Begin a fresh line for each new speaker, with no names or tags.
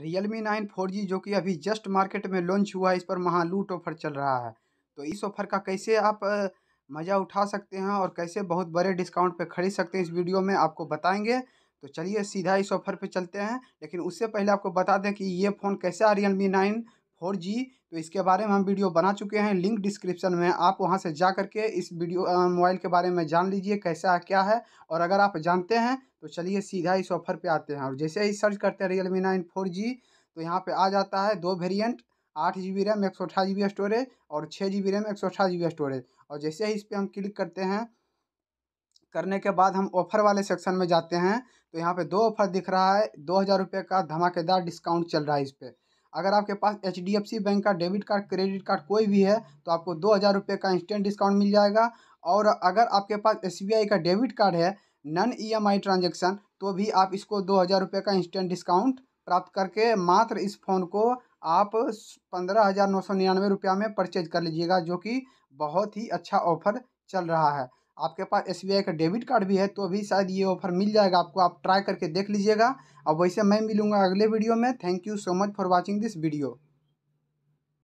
real Realme nine four G जो कि अभी जस्ट मार्केट में लॉन्च हुआ है इस पर लूट ऑफर चल रहा है तो इस ऑफर का कैसे आप मज़ा उठा सकते हैं और कैसे बहुत बड़े डिस्काउंट पर खरीद सकते हैं इस वीडियो में आपको बताएंगे तो चलिए सीधा इस ऑफर पे चलते हैं लेकिन उससे पहले आपको बता दें कि ये फ़ोन कैसा Realme nine four G तो इसके बारे में हम वीडियो बना चुके हैं लिंक डिस्क्रिप्शन में आप वहां से जा करके इस वीडियो मोबाइल के बारे में जान लीजिए कैसा है क्या है और अगर आप जानते हैं तो चलिए सीधा इस ऑफर पे आते हैं और जैसे ही सर्च करते हैं Realme nine four G तो यहाँ पर आ जाता है दो वेरियंट आठ जी बी रैम एक सौ अठारह जी बी स्टोरेज और छः जी बी रैम एक सौ अठारह जी बी स्टोरेज और जैसे ही इस पर हम क्लिक करते हैं करने के बाद हम ऑफर वाले सेक्शन में जाते हैं तो यहाँ पे दो ऑफर दिख रहा है दो हज़ार रुपये का धमाकेदार डिस्काउंट चल रहा है इस पर अगर आपके पास एच बैंक का डेबिट कार्ड क्रेडिट कार्ड कोई भी है तो आपको दो हज़ार रुपये का इंस्टेंट डिस्काउंट मिल जाएगा और अगर आपके पास एस का डेबिट कार्ड है non E M I transaction तो भी आप इसको दो हज़ार रुपये का इंस्टेंट डिस्काउंट प्राप्त करके मात्र इस फ़ोन को आप पंद्रह हज़ार नौ सौ निन्यानवे रुपया में परचेज कर लीजिएगा जो कि बहुत ही अच्छा ऑफर चल रहा है आपके पास एस का डेबिट कार्ड भी है तो अभी शायद ये ऑफर मिल जाएगा आपको आप ट्राई करके देख लीजिएगा अब वैसे मैं मिलूँगा अगले वीडियो में thank you so much for watching this video